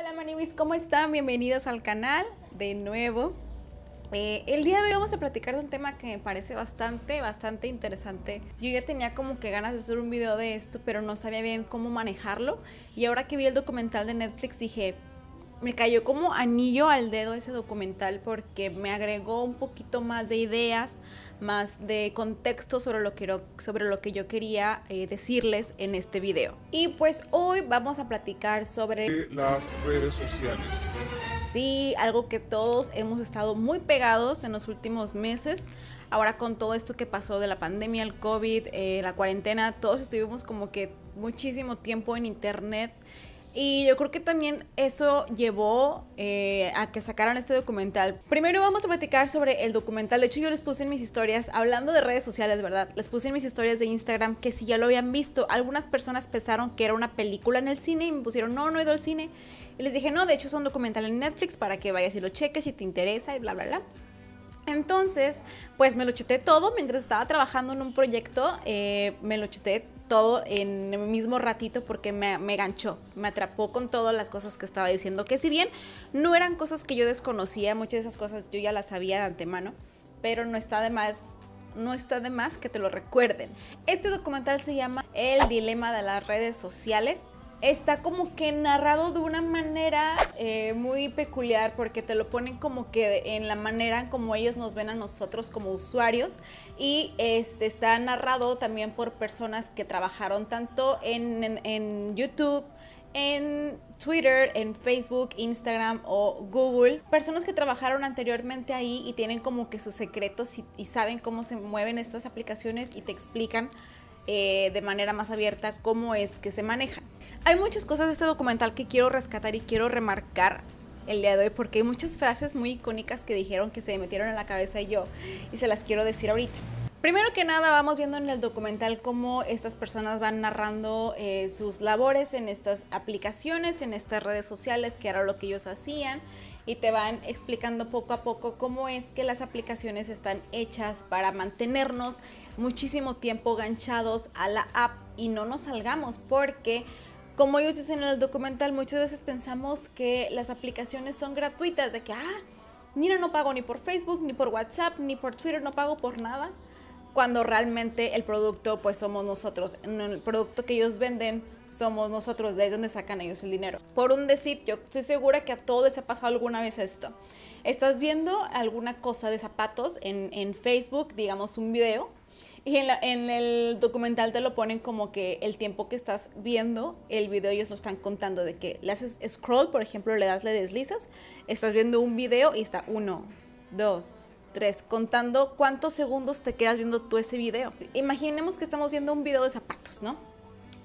Hola Maniwis, ¿cómo están? Bienvenidos al canal de nuevo. Eh, el día de hoy vamos a platicar de un tema que me parece bastante, bastante interesante. Yo ya tenía como que ganas de hacer un video de esto, pero no sabía bien cómo manejarlo. Y ahora que vi el documental de Netflix dije, me cayó como anillo al dedo ese documental porque me agregó un poquito más de ideas, más de contexto sobre lo que, sobre lo que yo quería eh, decirles en este video. Y pues hoy vamos a platicar sobre las redes sociales. Sí, algo que todos hemos estado muy pegados en los últimos meses. Ahora con todo esto que pasó de la pandemia, el COVID, eh, la cuarentena, todos estuvimos como que muchísimo tiempo en internet y yo creo que también eso llevó eh, a que sacaran este documental. Primero vamos a platicar sobre el documental. De hecho, yo les puse en mis historias, hablando de redes sociales, ¿verdad? Les puse en mis historias de Instagram que si ya lo habían visto. Algunas personas pensaron que era una película en el cine y me pusieron, no, no he ido al cine. Y les dije, no, de hecho es un documental en Netflix para que vayas y lo cheques si te interesa y bla, bla, bla. Entonces, pues me lo chuté todo mientras estaba trabajando en un proyecto. Eh, me lo chuté todo en el mismo ratito porque me, ganchó, me atrapó con todas las cosas que estaba diciendo, que si bien no eran cosas que yo desconocía, muchas de esas cosas yo ya las sabía de antemano, pero no está de más no está de más que te lo recuerden. Este documental se llama El dilema de las redes sociales está como que narrado de una manera eh, muy peculiar porque te lo ponen como que en la manera como ellos nos ven a nosotros como usuarios y este, está narrado también por personas que trabajaron tanto en, YouTube, en Twitter, en Facebook, Instagram o Google. Personas que trabajaron anteriormente ahí y tienen como que sus secretos y saben cómo se mueven estas aplicaciones y te explican eh, de manera más abierta cómo es que se maneja Hay muchas cosas de este documental que quiero rescatar y quiero remarcar el día de hoy porque hay muchas frases muy icónicas que dijeron que se metieron en la cabeza y yo y se las quiero decir ahorita. Primero que nada, vamos viendo en el documental cómo estas personas van narrando eh, sus labores en estas aplicaciones, en estas redes sociales, que era lo que ellos hacían, y te van explicando poco a poco cómo es que las aplicaciones están hechas para mantenernos muchísimo tiempo ganchados a la app y no nos salgamos porque como ellos dicen en el documental, muchas veces pensamos que las aplicaciones son gratuitas, de que, ah, mira, no pago ni por Facebook, ni por WhatsApp, ni por Twitter, no pago por nada cuando realmente el producto pues somos nosotros. En el producto que ellos venden somos nosotros, de ahí donde sacan ellos el dinero. Por un decir, yo estoy segura que a todos les ha pasado alguna vez esto. Estás viendo alguna cosa de zapatos en, Facebook, digamos un video, y en, en, el documental te lo ponen como que el tiempo que estás viendo el video ellos lo están contando, de que le haces scroll, por ejemplo, le das, le deslizas, estás viendo un video y está uno, dos, Tres, contando cuántos segundos te quedas viendo tú ese video. Imaginemos que estamos viendo un video de zapatos, ¿no?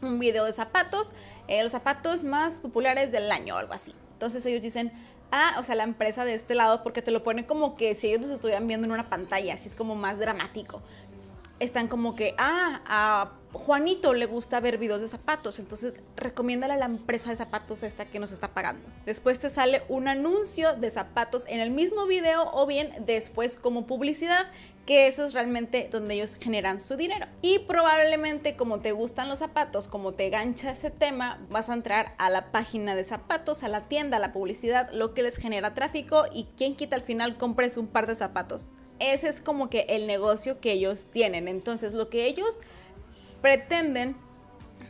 Un video de zapatos, eh, los zapatos más populares del año o algo así. Entonces ellos dicen, ah, o sea, la empresa de este lado, porque te lo ponen como que si ellos nos estuvieran viendo en una pantalla, así es como más dramático. Están como que, ah, ah Juanito le gusta ver videos de zapatos, entonces recomiéndale a la empresa de zapatos esta que nos está pagando. Después te sale un anuncio de zapatos en el mismo video o bien después como publicidad, que eso es realmente donde ellos generan su dinero. Y probablemente como te gustan los zapatos, como te gancha ese tema, vas a entrar a la página de zapatos, a la tienda, a la publicidad, lo que les genera tráfico y quien quita al final compres un par de zapatos. Ese es como que el negocio que ellos tienen. Entonces lo que ellos pretenden,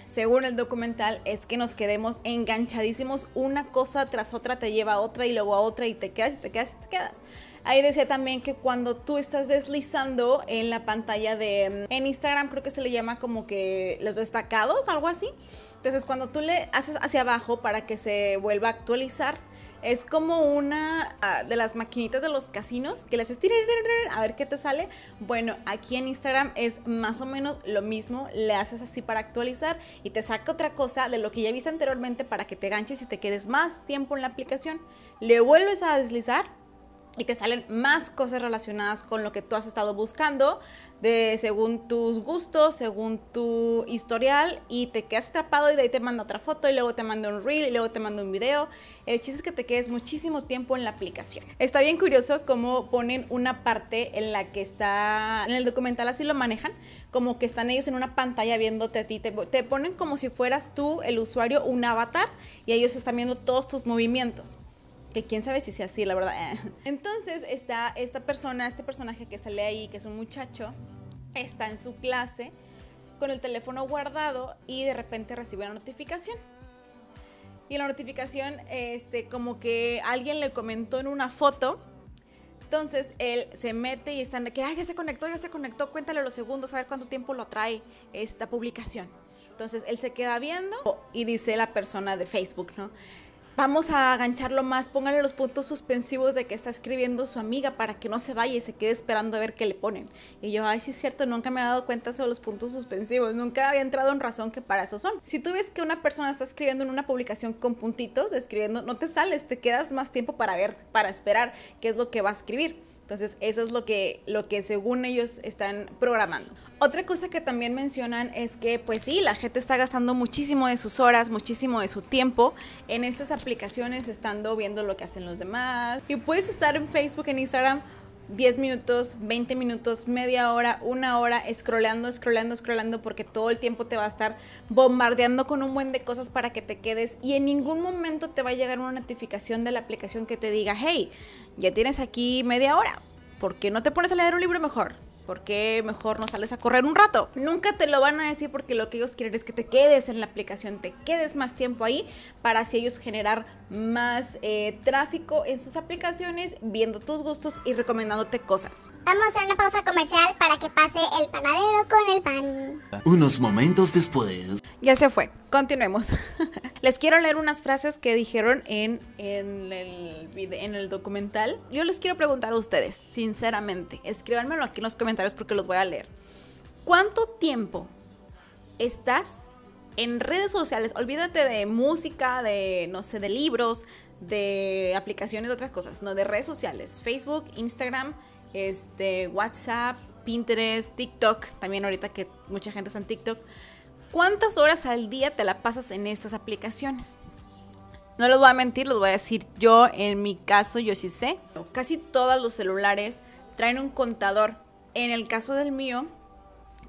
según el documental, es que nos quedemos enganchadísimos, una cosa tras otra te lleva a otra y luego a otra y te quedas y te quedas y te quedas. Ahí decía también que cuando tú estás deslizando en la pantalla de... Mm, en Instagram creo que se le llama como que los destacados, algo así. Entonces cuando tú le haces hacia abajo para que se vuelva a actualizar, es como una ah, de las maquinitas de los casinos que les haces a ver qué te sale. Bueno, aquí en Instagram es más o menos lo mismo. Le haces así para actualizar y te saca otra cosa de lo que ya viste anteriormente para que te ganches y te quedes más tiempo en la aplicación. Le vuelves a deslizar y te salen más cosas relacionadas con lo que tú has estado buscando, de según tus gustos, según tu historial, y te quedas atrapado y de ahí te manda otra foto y luego te manda un reel y luego te manda un video. El chiste es que te quedes muchísimo tiempo en la aplicación. Está bien curioso cómo ponen una parte en la que está, en el documental así lo manejan, como que están ellos en una pantalla viéndote a ti, te, te ponen como si fueras tú el usuario un avatar y ellos están viendo todos tus movimientos que quién sabe si sea así, la verdad. Entonces está esta persona, este personaje que sale ahí, que es un muchacho, está en su clase con el teléfono guardado y de repente recibe una notificación. Y la notificación, este, como que alguien le comentó en una foto. Entonces él se mete y están que, ay, ya se conectó, ya se conectó, cuéntale los segundos, a ver cuánto tiempo lo trae esta publicación. Entonces él se queda viendo y dice la persona de Facebook, ¿no? vamos a agancharlo más, póngale los puntos suspensivos de que está escribiendo su amiga para que no se vaya y se quede esperando a ver qué le ponen. Y yo, ay, sí es cierto, nunca me he dado cuenta sobre los puntos suspensivos, nunca había entrado en razón que para eso son. Si tú ves que una persona está escribiendo en una publicación con puntitos, escribiendo, no te sales, te quedas más tiempo para ver, para esperar qué es lo que va a escribir. Entonces, eso es lo que, lo que según ellos están programando. Otra cosa que también mencionan es que, pues sí, la gente está gastando muchísimo de sus horas, muchísimo de su tiempo en estas aplicaciones, estando viendo lo que hacen los demás. Y puedes estar en Facebook, en Instagram 10 minutos, 20 minutos, media hora, una hora, scrollando, scrollando, scrollando, porque todo el tiempo te va a estar bombardeando con un buen de cosas para que te quedes y en ningún momento te va a llegar una notificación de la aplicación que te diga, hey, ya tienes aquí media hora, ¿por qué no te pones a leer un libro mejor? ¿Por qué mejor no sales a correr un rato? Nunca te lo van a decir porque lo que ellos quieren es que te quedes en la aplicación, te quedes más tiempo ahí para así ellos generar más eh, tráfico en sus aplicaciones, viendo tus gustos y recomendándote cosas. Vamos a hacer una pausa comercial para que pase el panadero con el pan. Unos momentos después. Ya se fue, continuemos. les quiero leer unas frases que dijeron en, en, el, en el documental. Yo les quiero preguntar a ustedes, sinceramente, escríbanmelo aquí en los comentarios porque los voy a leer. ¿Cuánto tiempo estás en redes sociales? Olvídate de música, de, no sé, de libros, de aplicaciones, de otras cosas, no, de redes sociales. Facebook, Instagram, este, WhatsApp, Pinterest, TikTok, también ahorita que mucha gente está en TikTok. ¿Cuántas horas al día te la pasas en estas aplicaciones? No los voy a mentir, los voy a decir yo, en mi caso, yo sí sé. Casi todos los celulares traen un contador en el caso del mío,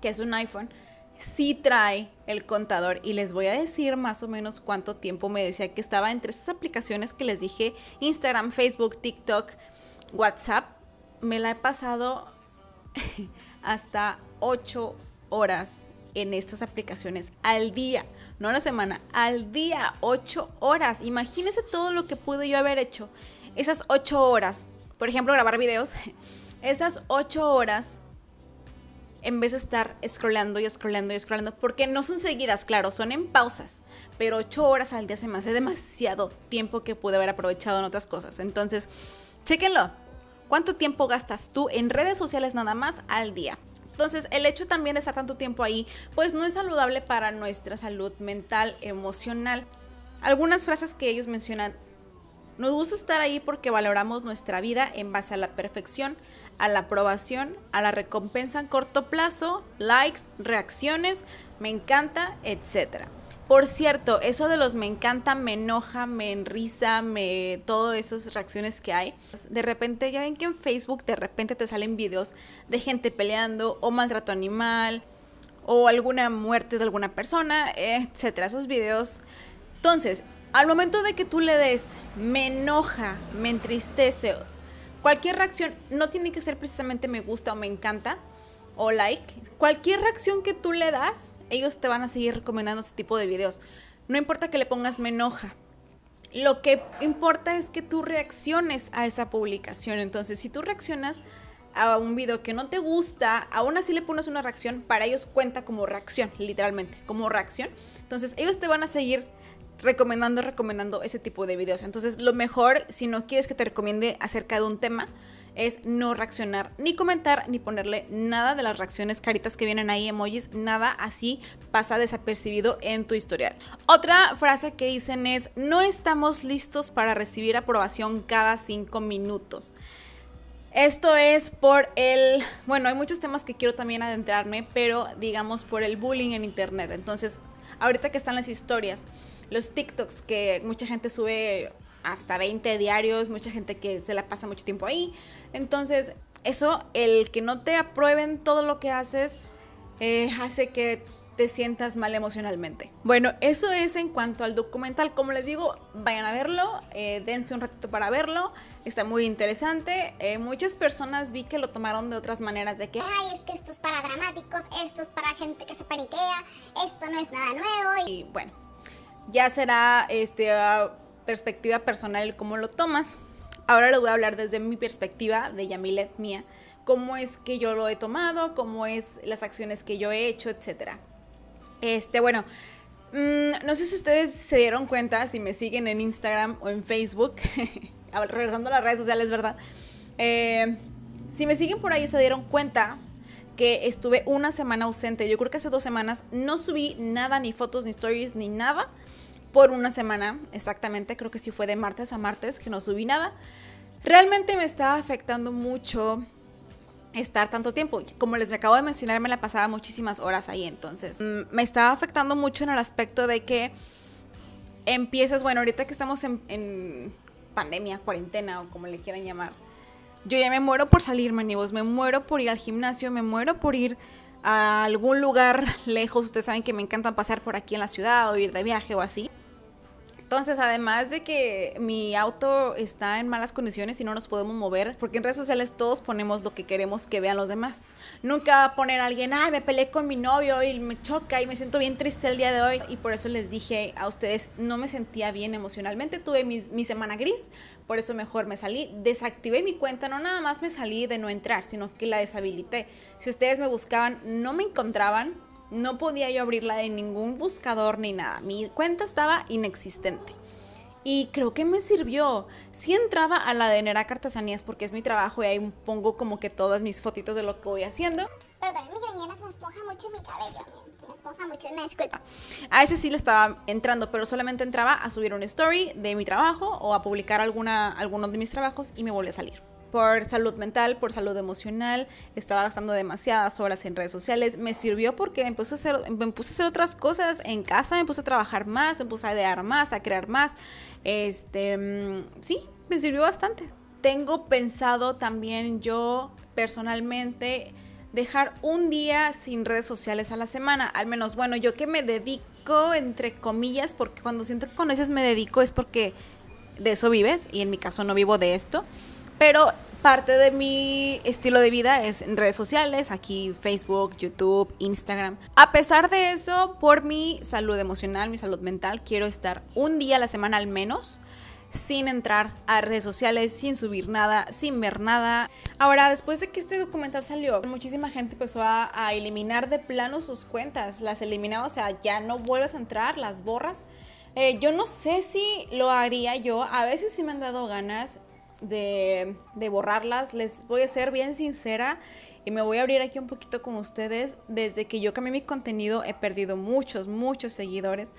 que es un iPhone, sí trae el contador y les voy a decir más o menos cuánto tiempo me decía que estaba entre esas aplicaciones que les dije, Instagram, Facebook, TikTok, WhatsApp. Me la he pasado hasta 8 horas en estas aplicaciones al día, no a la semana, al día, 8 horas. Imagínense todo lo que pude yo haber hecho. Esas 8 horas, por ejemplo, grabar videos. esas ocho horas, en vez de estar scrollando y scrollando y scrollando, porque no son seguidas, claro, son en pausas, pero ocho horas al día se me hace demasiado tiempo que pude haber aprovechado en otras cosas. Entonces, chéquenlo. ¿Cuánto tiempo gastas tú en redes sociales nada más al día? Entonces, el hecho también de estar tanto tiempo ahí, pues no es saludable para nuestra salud mental, emocional. Algunas frases que ellos mencionan, nos gusta estar ahí porque valoramos nuestra vida en base a la perfección, a la aprobación, a la recompensa en corto plazo, likes, reacciones, me encanta, etc. Por cierto, eso de los me encanta, me enoja, me enriza, me todas esas reacciones que hay. De repente ya ven que en Facebook de repente te salen videos de gente peleando o maltrato animal o alguna muerte de alguna persona, etcétera, esos videos. Entonces, al momento de que tú le des me enoja, me entristece cualquier reacción, no tiene que ser precisamente me gusta o me encanta o like. Cualquier reacción que tú le das, ellos te van a seguir recomendando este tipo de videos. No importa que le pongas me enoja. Lo que importa es que tú reacciones a esa publicación. Entonces, si tú reaccionas a un video que no te gusta, aún así le pones una reacción, para ellos cuenta como reacción, literalmente, como reacción. Entonces, ellos te van a seguir recomendando, recomendando ese tipo de videos. Entonces, lo mejor, si no quieres que te recomiende acerca de un tema, es no reaccionar, ni comentar, ni ponerle nada de las reacciones, caritas que vienen ahí, emojis, nada así pasa desapercibido en tu historial. Otra frase que dicen es, no estamos listos para recibir aprobación cada cinco minutos. Esto es por el, bueno, hay muchos temas que quiero también adentrarme, pero digamos por el bullying en Internet. Entonces, ahorita que están las historias, los TikToks que mucha gente sube hasta 20 diarios, mucha gente que se la pasa mucho tiempo ahí. Entonces, eso, el que no te aprueben todo lo que haces, eh, hace que te sientas mal emocionalmente. Bueno, eso es en cuanto al documental. Como les digo, vayan a verlo, eh, dense un ratito para verlo. Está muy interesante. Eh, muchas personas vi que lo tomaron de otras maneras, de que, ay, es que esto es para dramáticos, esto es para gente que se paniquea, esto no es nada nuevo. Y bueno, ya será este, perspectiva personal cómo lo tomas. Ahora lo voy a hablar desde mi perspectiva de Yamilet mía, cómo es que yo lo he tomado, cómo es las acciones que yo he hecho, etcétera. Este, bueno, mm, no sé si ustedes se dieron cuenta, si me siguen en Instagram o en Facebook, regresando a las redes sociales, ¿verdad? Eh, si me siguen por ahí se dieron cuenta que estuve una semana ausente. Yo creo que hace dos semanas no subí nada, ni fotos, ni stories, ni nada por una semana exactamente, creo que sí fue de martes a martes que no subí nada. Realmente me estaba afectando mucho estar tanto tiempo. Como les me acabo de mencionar, me la pasaba muchísimas horas ahí, entonces mm, me estaba afectando mucho en el aspecto de que empiezas, bueno, ahorita que estamos en, pandemia, cuarentena o como le quieran llamar, yo ya me muero por salir, manivos, me muero por ir al gimnasio, me muero por ir a algún lugar lejos. Ustedes saben que me encanta pasar por aquí en la ciudad o ir de viaje o así. Entonces, además de que mi auto está en malas condiciones y no nos podemos mover, porque en redes sociales todos ponemos lo que queremos que vean los demás. Nunca va a poner a alguien, ay, me peleé con mi novio y me choca y me siento bien triste el día de hoy. Y por eso les dije a ustedes, no me sentía bien emocionalmente, tuve mi, mi semana gris, por eso mejor me salí, desactivé mi cuenta, no nada más me salí de no entrar, sino que la deshabilité. Si ustedes me buscaban, no me encontraban no podía yo abrirla de ningún buscador ni nada. Mi cuenta estaba inexistente. Y creo que me sirvió. Sí entraba a la de Nera Cartasanías porque es mi trabajo y ahí pongo como que todas mis fotitos de lo que voy haciendo. Pero mi se me esponja mucho mi cabello. ¿eh? Se me esponja mucho, disculpa. A ese sí le estaba entrando, pero solamente entraba a subir un story de mi trabajo o a publicar alguna, algunos de mis trabajos y me volvía a salir por salud mental, por salud emocional, estaba gastando demasiadas horas en redes sociales, me sirvió porque me puse a hacer, otras cosas en casa, me puse a trabajar más, me puse a idear más, a crear más, este, mm, sí, me sirvió bastante. Tengo pensado también yo personalmente dejar un día sin redes sociales a la semana, al menos, bueno, yo que me dedico, entre comillas, porque cuando siento que con esas me dedico es porque de eso vives y en mi caso no vivo de esto. Pero parte de mi estilo de vida es en redes sociales, aquí Facebook, YouTube, Instagram. A pesar de eso, por mi salud emocional, mi salud mental, quiero estar un día a la semana al menos sin entrar a redes sociales, sin subir nada, sin ver nada. Ahora, después de que este documental salió, muchísima gente empezó a, eliminar de plano sus cuentas, las eliminaba, o sea, ya no vuelves a entrar, las borras. Eh, yo no sé si lo haría yo, a veces sí me han dado ganas, de, borrarlas. Les voy a ser bien sincera y me voy a abrir aquí un poquito con ustedes. Desde que yo cambié mi contenido he perdido muchos, muchos seguidores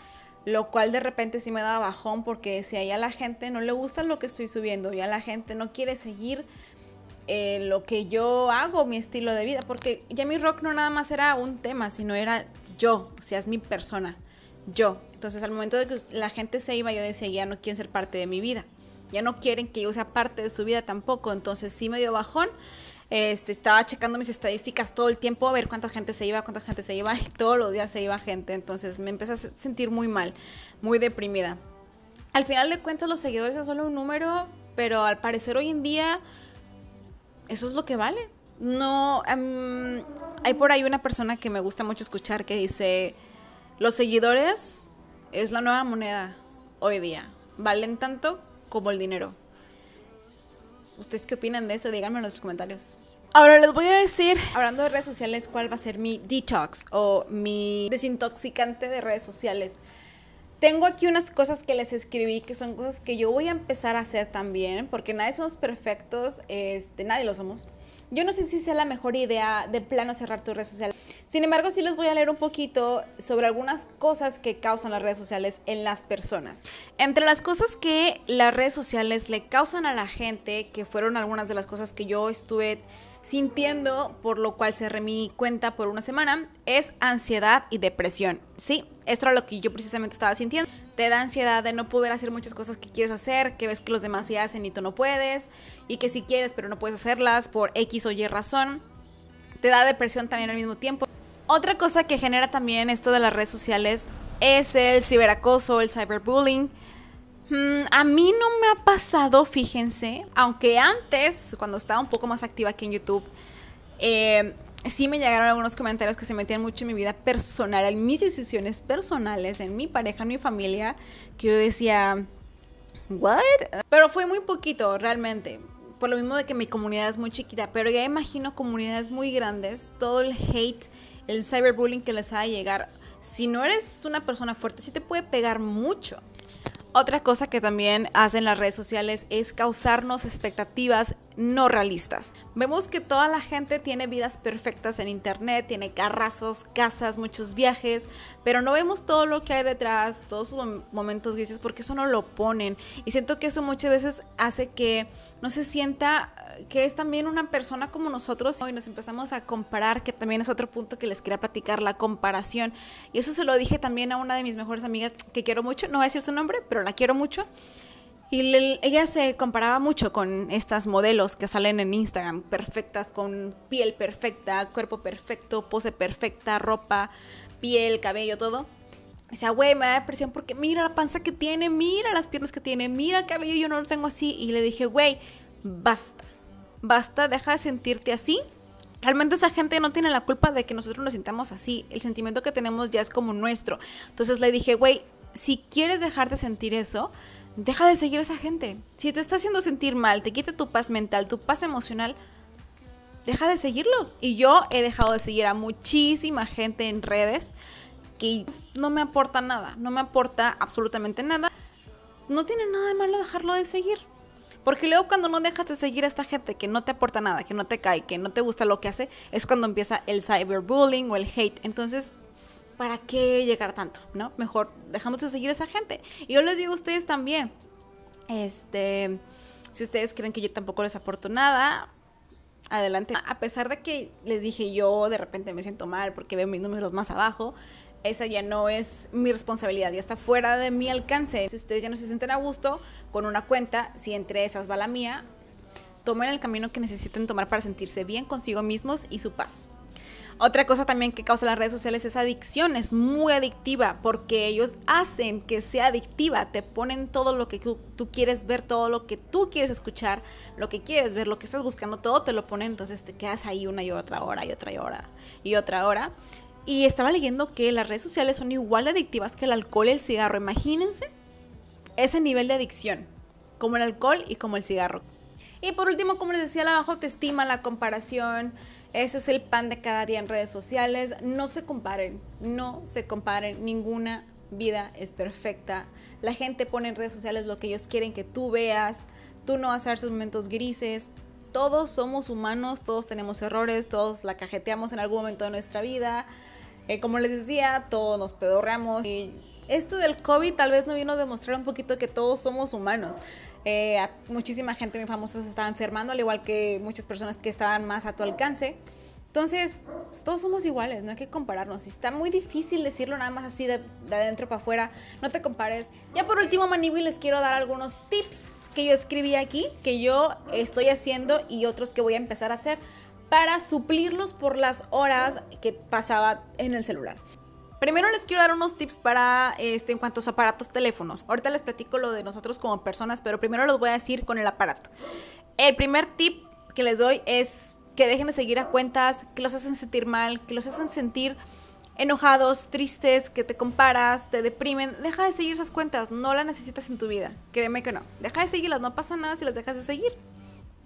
lo cual de repente sí me daba bajón porque si a la gente no le gusta lo que estoy subiendo y a la gente no quiere seguir eh, lo que yo hago, mi estilo de vida, porque ya mi rock no nada más era un tema, sino era yo, o sea, es mi persona, yo. Entonces al momento de que la gente se iba, yo decía, ya no quieren ser parte de mi vida ya no quieren que yo sea parte de su vida tampoco, entonces sí me dio bajón. Este, estaba checando mis estadísticas todo el tiempo a ver cuánta gente se iba, cuánta gente se iba y todos los días se iba gente, entonces me empecé a sentir muy mal, muy deprimida. Al final de cuentas los seguidores es solo un número, pero al parecer hoy en día eso es lo que vale. No, hay por ahí una persona que me gusta mucho escuchar que dice, los seguidores es la nueva moneda hoy día, valen tanto como el dinero. ¿Ustedes qué opinan de eso? Díganme en los comentarios. Ahora les voy a decir, hablando de redes sociales, cuál va a ser mi detox o mi desintoxicante de redes sociales. Tengo aquí unas cosas que les escribí que son cosas que yo voy a empezar a hacer también, porque nadie somos perfectos, este, nadie lo somos. Yo no sé si sea la mejor idea de plano cerrar tu red social. Sin embargo, sí les voy a leer un poquito sobre algunas cosas que causan las redes sociales en las personas. Entre las cosas que las redes sociales le causan a la gente, que fueron algunas de las cosas que yo estuve sintiendo, por lo cual cerré mi cuenta por una semana, es ansiedad y depresión. Sí, esto era lo que yo precisamente estaba sintiendo. Te da ansiedad de no poder hacer muchas cosas que quieres hacer, que ves que los demás sí hacen y tú no puedes, y que si quieres pero no puedes hacerlas por X o Y razón. Te da depresión también al mismo tiempo. Otra cosa que genera también esto de las redes sociales es el ciberacoso, el cyberbullying Mm, a mí no me ha pasado, fíjense, aunque antes, cuando estaba un poco más activa aquí en YouTube, eh, sí me llegaron algunos comentarios que se metían mucho en mi vida personal, en mis decisiones personales, en mi pareja, en mi familia, que yo decía, ¿what? Pero fue muy poquito, realmente. Por lo mismo de que mi comunidad es muy chiquita, pero ya imagino comunidades muy grandes, todo el hate, el cyberbullying que les ha de llegar. Si no eres una persona fuerte, sí te puede pegar mucho. Otra cosa que también hacen las redes sociales es causarnos expectativas no realistas. Vemos que toda la gente tiene vidas perfectas en internet, tiene carrazos, casas, muchos viajes, pero no vemos todo lo que hay detrás, todos sus momentos grises, porque eso no lo ponen. Y siento que eso muchas veces hace que no se sienta eh, que es también una persona como nosotros y nos empezamos a comparar, que también es otro punto que les quería platicar, la comparación. Y eso se lo dije también a una de mis mejores amigas que quiero mucho, no voy a decir su nombre, pero la quiero mucho. Y ella se comparaba mucho con estas modelos que salen en Instagram, perfectas, con piel perfecta, cuerpo perfecto, pose perfecta, ropa, piel, cabello, todo. Dice, sea, güey, me da depresión porque mira la panza que tiene, mira las piernas que tiene, mira el cabello, yo no lo tengo así. Y le dije, güey, basta, basta, deja de sentirte así. Realmente esa gente no tiene la culpa de que nosotros nos sintamos así. El sentimiento que tenemos ya es como nuestro. Entonces le dije, güey, si quieres dejar de sentir eso, deja de seguir a esa gente. Si te está haciendo sentir mal, te quita tu paz mental, tu paz emocional, deja de seguirlos. Y yo he dejado de seguir a muchísima gente en redes que no me aporta nada, no me aporta absolutamente nada. No tiene nada de malo dejarlo de seguir. Porque luego cuando no dejas de seguir a esta gente que no te aporta nada, que no te cae, que no te gusta lo que hace, es cuando empieza el cyberbullying o el hate. Entonces, ¿para qué llegar tanto? ¿No? Mejor dejamos de seguir a esa gente. Y yo les digo a ustedes también, este, si ustedes creen que yo tampoco les aporto nada, adelante. A pesar de que les dije yo de repente me siento mal porque veo mis números más abajo, esa ya no es mi responsabilidad, ya está fuera de mi alcance. Si ustedes ya no se sienten a gusto con una cuenta, si entre esas va la mía, tomen el camino que necesiten tomar para sentirse bien consigo mismos y su paz. Otra cosa también que causa las redes sociales es adicción, es muy adictiva porque ellos hacen que sea adictiva, te ponen todo lo que tú, quieres ver, todo lo que tú quieres escuchar, lo que quieres ver, lo que estás buscando, todo te lo ponen, entonces te quedas ahí una y otra hora y otra hora y otra hora. Y estaba leyendo que las redes sociales son igual de adictivas que el alcohol y el cigarro, imagínense ese nivel de adicción, como el alcohol y como el cigarro. Y por último, como les decía, la te autoestima, la comparación, ese es el pan de cada día en redes sociales. No se comparen, no se comparen. Ninguna vida es perfecta. La gente pone en redes sociales lo que ellos quieren que tú veas. Tú no vas a ver sus momentos grises. Todos somos humanos, todos tenemos errores, todos la cajeteamos en algún momento de nuestra vida. Eh, como les decía, todos nos pedorramos y esto del COVID tal vez no vino a demostrar un poquito que todos somos humanos. Eh, muchísima gente muy famosa se estaba enfermando, al igual que muchas personas que estaban más a tu alcance. Entonces, pues, todos somos iguales, no hay que compararnos. Y está muy difícil decirlo nada más así de, de adentro para afuera, no te compares. Ya por último, Maniwi, les quiero dar algunos tips que yo escribí aquí, que yo estoy haciendo y otros que voy a empezar a hacer para suplirlos por las horas que pasaba en el celular. Primero les quiero dar unos tips para este en cuanto a aparatos teléfonos. Ahorita les platico lo de nosotros como personas, pero primero los voy a decir con el aparato. El primer tip que les doy es que dejen de seguir a cuentas que los hacen sentir mal, que los hacen sentir enojados, tristes, que te comparas, te deprimen. Deja de seguir esas cuentas, no las necesitas en tu vida. Créeme que no. Deja de seguirlas, no pasa nada si las dejas de seguir.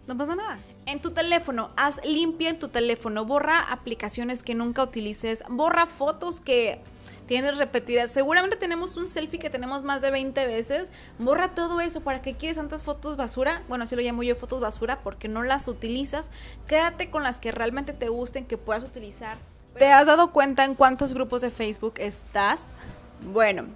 No pasa nada. En tu teléfono, haz limpia en tu teléfono, borra aplicaciones que nunca utilices, borra fotos que tienes repetidas. Seguramente tenemos un selfie que tenemos más de 20 veces. Borra todo eso. ¿Para qué quieres tantas fotos basura? Bueno, así lo llamo yo fotos basura porque no las utilizas. Quédate con las que realmente te gusten, que puedas utilizar. ¿Te has dado cuenta en cuántos grupos de Facebook estás? Bueno,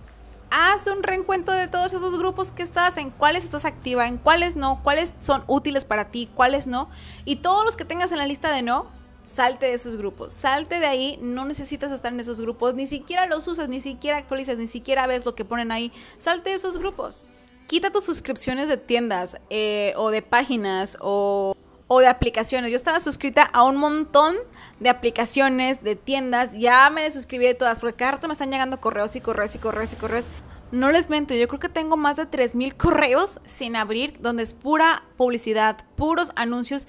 haz un reencuentro de todos esos grupos que estás, en cuáles estás activa, en cuáles no, cuáles son útiles para ti, cuáles no. Y todos los que tengas en la lista de no, salte de esos grupos, salte de ahí, no necesitas estar en esos grupos, ni siquiera los usas, ni siquiera actualizas, ni siquiera ves lo que ponen ahí, salte de esos grupos. Quita tus suscripciones de tiendas eh, o de páginas o o de aplicaciones. Yo estaba suscrita a un montón de aplicaciones, de tiendas. Ya me suscribí de todas, porque cada rato me están llegando correos y correos y correos y correos. No les miento, yo creo que tengo más de 3.000 correos sin abrir, donde es pura publicidad, puros anuncios.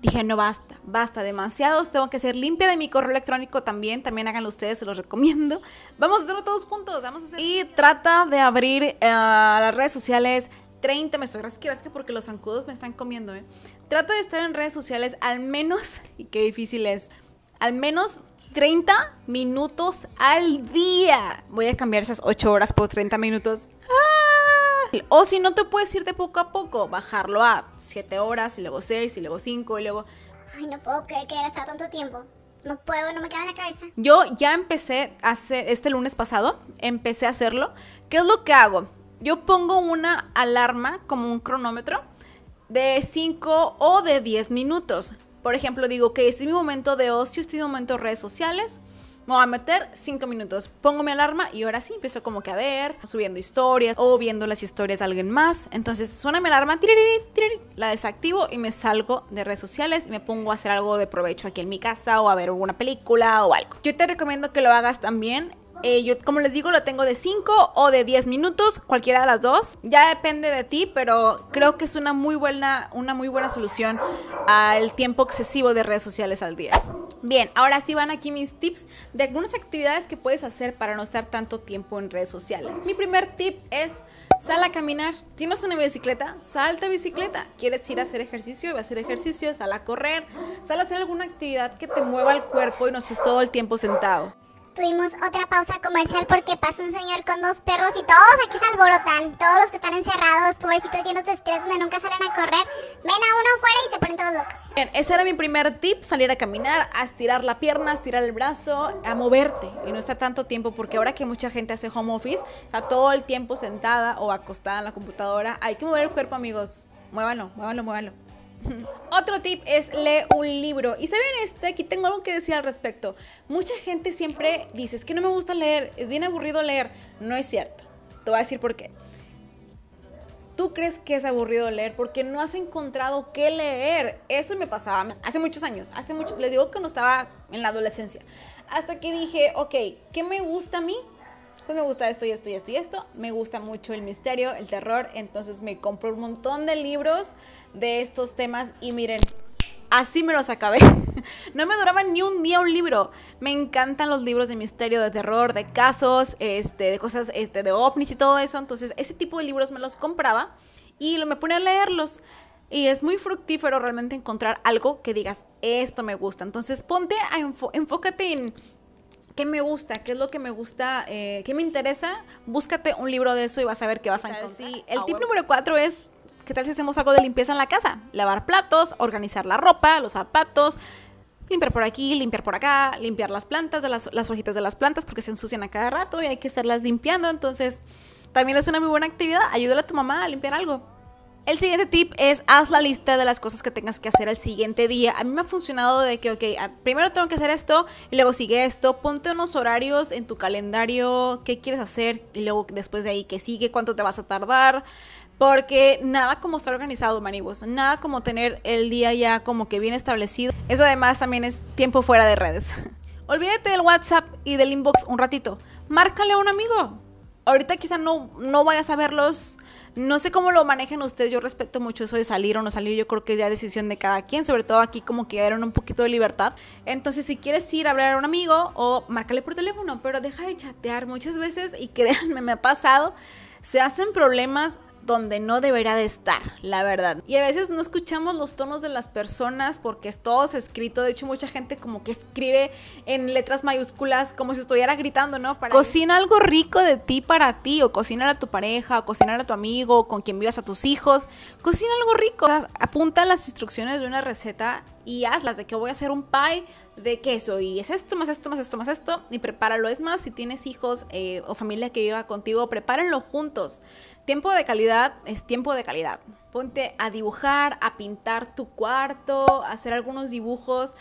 Dije, no basta, basta, demasiados. Tengo que ser limpia de mi correo electrónico también. También háganlo ustedes, se los recomiendo. Vamos a hacerlo todos juntos. Vamos a hacer... Y trata de abrir eh, las redes sociales 30 me estoy que porque los zancudos me están comiendo, ¿eh? Trato de estar en redes sociales al menos, y qué difícil es, al menos 30 minutos al día. Voy a cambiar esas 8 horas por 30 minutos. ¡Ah! O si no te puedes ir de poco a poco, bajarlo a 7 horas, y luego 6, y luego 5, y luego... Ay, no puedo creer que haya estado tanto tiempo. No puedo, no me queda en la cabeza. Yo ya empecé hace, este lunes pasado, empecé a hacerlo. ¿Qué es lo que hago? yo pongo una alarma como un cronómetro de 5 o de 10 minutos. Por ejemplo, digo que este es mi momento de ocio, este es mi momento de redes sociales. Me voy a meter 5 minutos. Pongo mi alarma y ahora sí empiezo como que a ver, subiendo historias o viendo las historias de alguien más. Entonces suena mi alarma, la desactivo y me salgo de redes sociales me pongo a hacer algo de provecho aquí en mi casa o a ver una película o algo. Yo te recomiendo que lo hagas también eh, yo, como les digo, lo tengo de 5 o de 10 minutos, cualquiera de las dos. Ya depende de ti, pero creo que es una muy buena, una muy buena solución al tiempo excesivo de redes sociales al día. Bien, ahora sí van aquí mis tips de algunas actividades que puedes hacer para no estar tanto tiempo en redes sociales. Mi primer tip es sal a caminar. ¿Tienes una bicicleta? Salta bicicleta. ¿Quieres ir a hacer ejercicio? Va a hacer ejercicio, sal a correr, sal a hacer alguna actividad que te mueva el cuerpo y no estés todo el tiempo sentado tuvimos otra pausa comercial porque pasa un señor con dos perros y todos aquí se alborotan. Todos los que están encerrados, pobrecitos llenos de estrés donde nunca salen a correr, ven a uno afuera y se ponen todos locos. Bien, ese era mi primer tip, salir a caminar, a estirar la pierna, a estirar el brazo, a moverte y no estar tanto tiempo porque ahora que mucha gente hace home office, está todo el tiempo sentada o acostada en la computadora, hay que mover el cuerpo amigos. Muévanlo, muévanlo, muévanlo. Otro tip es leer un libro. Y saben este, aquí tengo algo que decir al respecto. Mucha gente siempre dice, es que no me gusta leer, es bien aburrido leer. No es cierto. Te voy a decir por qué. Tú crees que es aburrido leer porque no has encontrado qué leer. Eso me pasaba hace muchos años, hace muchos, les digo que no estaba en la adolescencia. Hasta que dije, ok, ¿qué me gusta a mí? pues me gusta esto y esto y esto y esto, me gusta mucho el misterio, el terror, entonces me compré un montón de libros de estos temas y miren, así me los acabé. No me duraba ni un día un libro. Me encantan los libros de misterio, de terror, de casos, este, de cosas este, de ovnis y todo eso. Entonces, ese tipo de libros me los compraba y me ponía a leerlos. Y es muy fructífero realmente encontrar algo que digas, esto me gusta. Entonces, ponte, a enfócate en qué me gusta, qué es lo que me gusta, eh, qué me interesa, búscate un libro de eso y vas a ver qué vas a encontrar. Sí, ah, el tip número cuatro es, ¿qué tal si hacemos algo de limpieza en la casa? Lavar platos, organizar la ropa, los zapatos, limpiar por aquí, limpiar por acá, limpiar las plantas, de las, las hojitas de las plantas porque se ensucian a cada rato y hay que estarlas limpiando, entonces también es una muy buena actividad, ayúdale a tu mamá a limpiar algo el siguiente tip es haz la lista de las cosas que tengas que hacer al siguiente día. A mí me ha funcionado de que, ok, primero tengo que hacer esto y luego sigue esto. Ponte unos horarios en tu calendario, qué quieres hacer y luego después de ahí qué sigue, cuánto te vas a tardar. Porque nada como estar organizado, manibos. Nada como tener el día ya como que bien establecido. Eso además también es tiempo fuera de redes. Olvídate del WhatsApp y del inbox un ratito. Márcale a un amigo ahorita quizá no, no vayas a verlos. No sé cómo lo manejen ustedes, yo respeto mucho eso de salir o no salir, yo creo que es ya decisión de cada quien, sobre todo aquí como que dieron un poquito de libertad. Entonces, si quieres ir a hablar a un amigo o márcale por teléfono, pero deja de chatear muchas veces y créanme, me ha pasado, se hacen problemas donde no deberá de estar, la verdad. Y a veces no escuchamos los tonos de las personas porque es todo escrito. De hecho, mucha gente como que escribe en letras mayúsculas como si estuviera gritando, ¿no? Para cocina algo rico de ti para ti o cocinar a tu pareja, o cocinar a tu amigo, con quien vivas a tus hijos. Cocina algo rico. apunta las instrucciones de una receta y hazlas de que voy a hacer un pie de queso y es esto, más esto, más esto, más esto y prepáralo. Es más, si tienes hijos eh, o familia que viva contigo, prepárenlo juntos tiempo de calidad es tiempo de calidad. Ponte a dibujar, a pintar tu cuarto, a hacer algunos dibujos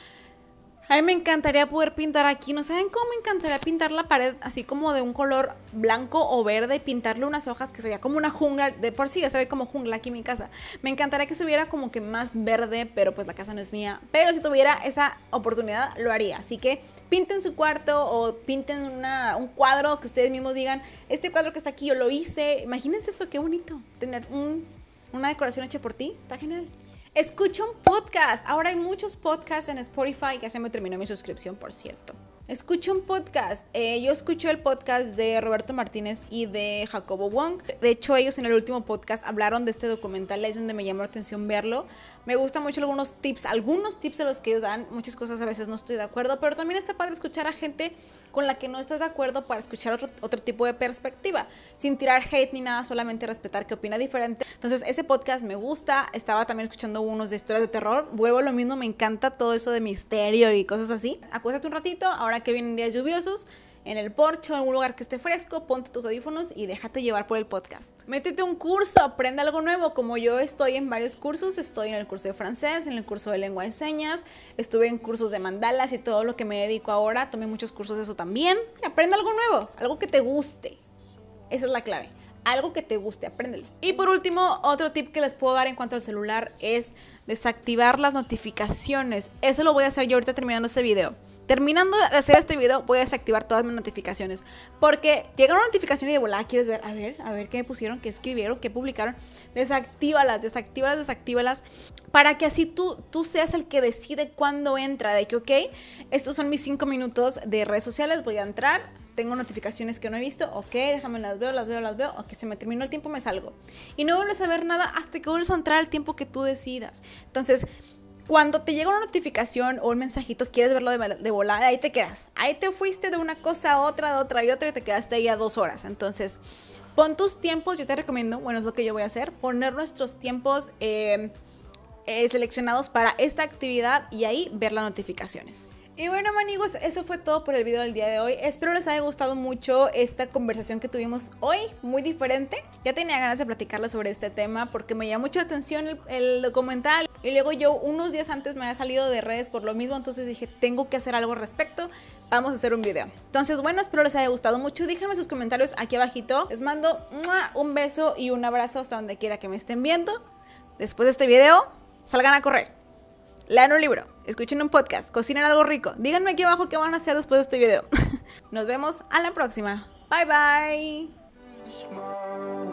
a mí me encantaría poder pintar aquí. ¿No saben cómo me encantaría pintar la pared así como de un color blanco o verde y pintarle unas hojas que sería como una jungla? De por sí ya se ve como jungla aquí en mi casa. Me encantaría que se viera como que más verde, pero pues la casa no es mía. Pero si tuviera esa oportunidad, lo haría. Así que pinten su cuarto o pinten una, un cuadro que ustedes mismos digan, este cuadro que está aquí yo lo hice. Imagínense eso, qué bonito. Tener una decoración hecha por ti. Está genial. Escucha un podcast. Ahora hay muchos podcasts en Spotify. Ya se me terminó mi suscripción, por cierto. Escucho un podcast. Eh, yo escucho el podcast de Roberto Martínez y de Jacobo Wong. De hecho, ellos en el último podcast hablaron de este documental, es donde me llamó la atención verlo. Me gustan mucho algunos tips, algunos tips de los que ellos dan. Muchas cosas a veces no estoy de acuerdo, pero también está padre escuchar a gente con la que no estás de acuerdo para escuchar otro, otro tipo de perspectiva, sin tirar hate ni nada, solamente respetar que opina diferente. Entonces, ese podcast me gusta. Estaba también escuchando unos de historias de terror. Vuelvo a lo mismo, me encanta todo eso de misterio y cosas así. Acuéstate un ratito, ahora que vienen días lluviosos, en el porche en un lugar que esté fresco, ponte tus audífonos y déjate llevar por el podcast. Métete un curso, aprende algo nuevo, como yo estoy en varios cursos, estoy en el curso de francés, en el curso de lengua de señas, estuve en cursos de mandalas y todo lo que me dedico ahora, tomé muchos cursos de eso también. Aprende algo nuevo, algo que te guste. Esa es la clave. Algo que te guste, apréndelo. Y por último, otro tip que les puedo dar en cuanto al celular es desactivar las notificaciones. Eso lo voy a hacer yo ahorita terminando este video Terminando de hacer este video, puedes activar todas mis notificaciones. Porque llega una notificación y de quieres ver, a ver, a ver qué me pusieron, qué escribieron, qué publicaron. Desactívalas, desactívalas, desactívalas. Para que así tú, tú seas el que decide cuándo entra. De que, ok, estos son mis 5 minutos de redes sociales, voy a entrar. Tengo notificaciones que no he visto, ok, déjame las veo, las veo, las veo, ok, se me terminó el tiempo, me salgo. Y no vuelves a ver nada hasta que vuelves a entrar al tiempo que tú decidas. Entonces, cuando te llega una notificación o un mensajito, quieres verlo de, volar, volada, ahí te quedas. Ahí te fuiste de una cosa a otra, de otra y otra, y te quedaste ahí a dos horas. Entonces, pon tus tiempos, yo te recomiendo, bueno, es lo que yo voy a hacer, poner nuestros tiempos eh, eh, seleccionados para esta actividad y ahí ver las notificaciones. Y bueno, amigos eso fue todo por el video del día de hoy. Espero les haya gustado mucho esta conversación que tuvimos hoy, muy diferente. Ya tenía ganas de platicarles sobre este tema porque me llamó mucho la atención el, el, documental. Y luego yo unos días antes me había salido de redes por lo mismo, entonces dije, tengo que hacer algo al respecto, vamos a hacer un video. Entonces, bueno, espero les haya gustado mucho. Déjenme sus comentarios aquí abajito. Les mando un beso y un abrazo hasta donde quiera que me estén viendo. Después de este video, salgan a correr lean un libro, escuchen un podcast, cocinen algo rico. Díganme aquí abajo qué van a hacer después de este video. Nos vemos a la próxima. Bye bye.